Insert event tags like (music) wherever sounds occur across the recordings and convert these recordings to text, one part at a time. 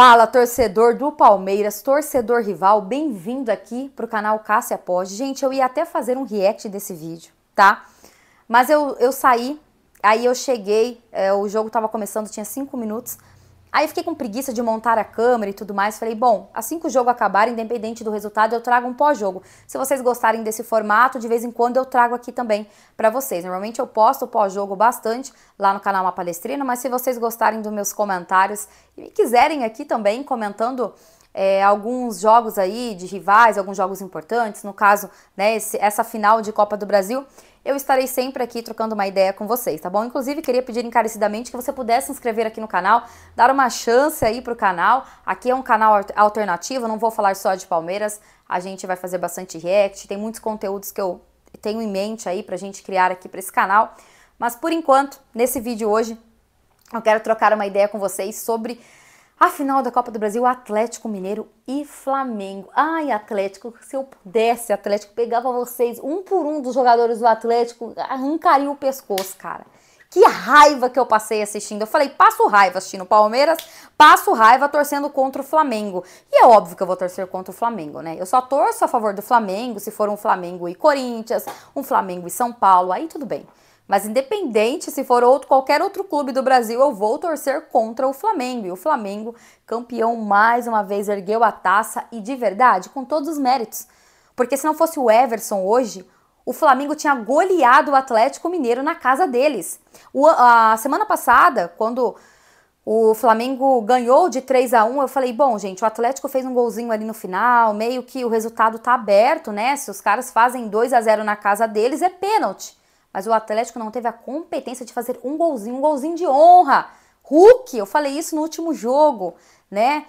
Fala, torcedor do Palmeiras, torcedor rival, bem-vindo aqui para o canal Cássia após. Gente, eu ia até fazer um react desse vídeo, tá? Mas eu, eu saí, aí eu cheguei, é, o jogo estava começando, tinha cinco minutos, Aí fiquei com preguiça de montar a câmera e tudo mais. Falei, bom, assim que o jogo acabar, independente do resultado, eu trago um pós-jogo. Se vocês gostarem desse formato, de vez em quando eu trago aqui também para vocês. Normalmente eu posto o pós-jogo bastante lá no canal Uma Palestrina, mas se vocês gostarem dos meus comentários e quiserem aqui também comentando é, alguns jogos aí de rivais, alguns jogos importantes, no caso, né, esse, essa final de Copa do Brasil, eu estarei sempre aqui trocando uma ideia com vocês, tá bom? Inclusive, queria pedir encarecidamente que você pudesse se inscrever aqui no canal, dar uma chance aí pro canal. Aqui é um canal alternativo, não vou falar só de Palmeiras, a gente vai fazer bastante react, tem muitos conteúdos que eu tenho em mente aí pra gente criar aqui para esse canal. Mas por enquanto, nesse vídeo hoje, eu quero trocar uma ideia com vocês sobre a final da Copa do Brasil, Atlético Mineiro e Flamengo. Ai, Atlético, se eu pudesse, Atlético, pegava vocês um por um dos jogadores do Atlético, arrancaria o pescoço, cara. Que raiva que eu passei assistindo. Eu falei, passo raiva assistindo o Palmeiras, passo raiva torcendo contra o Flamengo. E é óbvio que eu vou torcer contra o Flamengo, né? Eu só torço a favor do Flamengo se for um Flamengo e Corinthians, um Flamengo e São Paulo, aí tudo bem. Mas independente se for outro, qualquer outro clube do Brasil, eu vou torcer contra o Flamengo. E o Flamengo, campeão mais uma vez, ergueu a taça e de verdade, com todos os méritos. Porque se não fosse o Everson hoje, o Flamengo tinha goleado o Atlético Mineiro na casa deles. O, a semana passada, quando o Flamengo ganhou de 3 a 1. Eu falei, bom, gente, o Atlético fez um golzinho ali no final, meio que o resultado tá aberto, né? Se os caras fazem 2 a 0 na casa deles, é pênalti. Mas o Atlético não teve a competência de fazer um golzinho, um golzinho de honra. Hulk, eu falei isso no último jogo, né?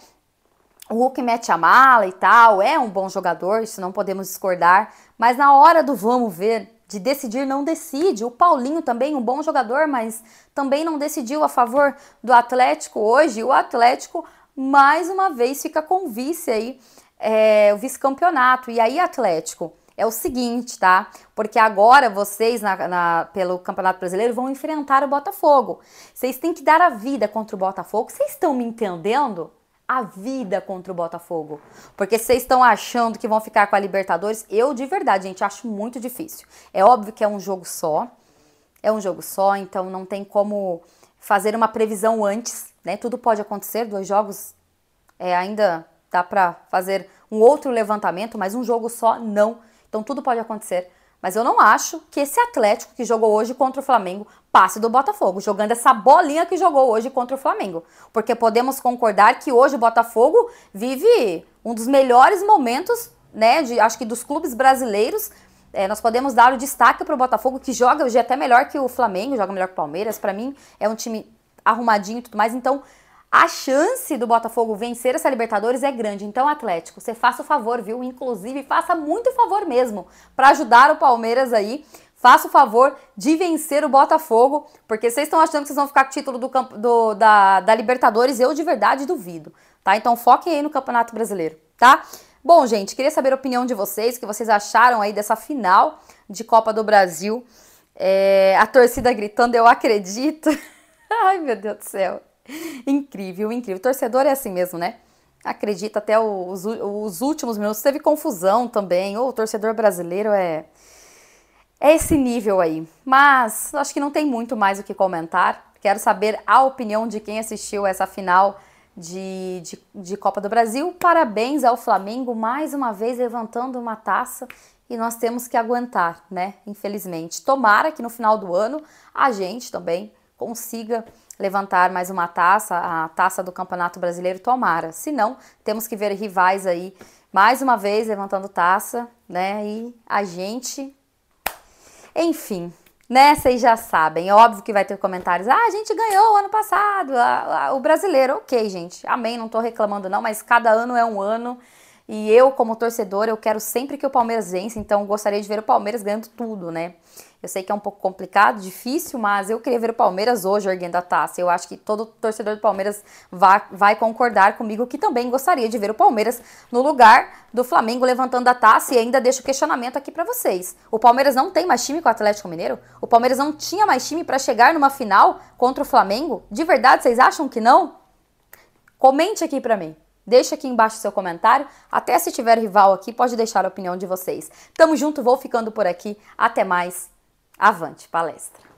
O Hulk mete a mala e tal, é um bom jogador, isso não podemos discordar. Mas na hora do vamos ver, de decidir não decide. O Paulinho também um bom jogador, mas também não decidiu a favor do Atlético hoje. O Atlético mais uma vez fica com o vice aí, é, o vice-campeonato. E aí, Atlético, é o seguinte, tá? Porque agora vocês, na, na, pelo Campeonato Brasileiro, vão enfrentar o Botafogo. Vocês têm que dar a vida contra o Botafogo. Vocês estão me entendendo? A vida contra o Botafogo. Porque vocês estão achando que vão ficar com a Libertadores? Eu, de verdade, gente, acho muito difícil. É óbvio que é um jogo só. É um jogo só, então não tem como fazer uma previsão antes, né? Tudo pode acontecer, dois jogos é, ainda dá para fazer um outro levantamento, mas um jogo só não então tudo pode acontecer. Mas eu não acho que esse Atlético que jogou hoje contra o Flamengo passe do Botafogo, jogando essa bolinha que jogou hoje contra o Flamengo. Porque podemos concordar que hoje o Botafogo vive um dos melhores momentos, né? De, acho que dos clubes brasileiros. É, nós podemos dar o destaque para o Botafogo, que joga hoje até melhor que o Flamengo, joga melhor que o Palmeiras. Para mim, é um time arrumadinho e tudo mais. Então, a chance do Botafogo vencer essa Libertadores é grande. Então, Atlético, você faça o favor, viu? Inclusive, faça muito favor mesmo para ajudar o Palmeiras aí. Faça o favor de vencer o Botafogo, porque vocês estão achando que vocês vão ficar com o título do, do da, da Libertadores, eu de verdade duvido, tá? Então foquem aí no Campeonato Brasileiro, tá? Bom, gente, queria saber a opinião de vocês, o que vocês acharam aí dessa final de Copa do Brasil. É, a torcida gritando, eu acredito. (laughs) Ai, meu Deus do céu. (laughs) incrível, incrível. Torcedor é assim mesmo, né? Acredita até os, os últimos minutos. Teve confusão também. Oh, o torcedor brasileiro é. É esse nível aí. Mas acho que não tem muito mais o que comentar. Quero saber a opinião de quem assistiu essa final de, de, de, Copa do Brasil. Parabéns ao Flamengo, mais uma vez levantando uma taça e nós temos que aguentar, né? Infelizmente. Tomara que no final do ano a gente também consiga levantar mais uma taça, a taça do Campeonato Brasileiro, tomara. Se não, temos que ver rivais aí mais uma vez levantando taça, né? E a gente. Enfim, né? Vocês já sabem. É óbvio que vai ter comentários. Ah, a gente ganhou ano passado, a, a, o brasileiro. Ok, gente. Amém, não tô reclamando, não, mas cada ano é um ano. E eu, como torcedor, eu quero sempre que o Palmeiras vença, então gostaria de ver o Palmeiras ganhando tudo, né? Eu sei que é um pouco complicado, difícil, mas eu queria ver o Palmeiras hoje erguendo a taça. Eu acho que todo torcedor do Palmeiras vai, vai concordar comigo que também gostaria de ver o Palmeiras no lugar do Flamengo levantando a taça e ainda deixo o questionamento aqui para vocês. O Palmeiras não tem mais time com o Atlético Mineiro? O Palmeiras não tinha mais time para chegar numa final contra o Flamengo? De verdade, vocês acham que não? Comente aqui para mim. Deixa aqui embaixo seu comentário. Até se tiver rival aqui, pode deixar a opinião de vocês. Tamo junto, vou ficando por aqui. Até mais. Avante palestra!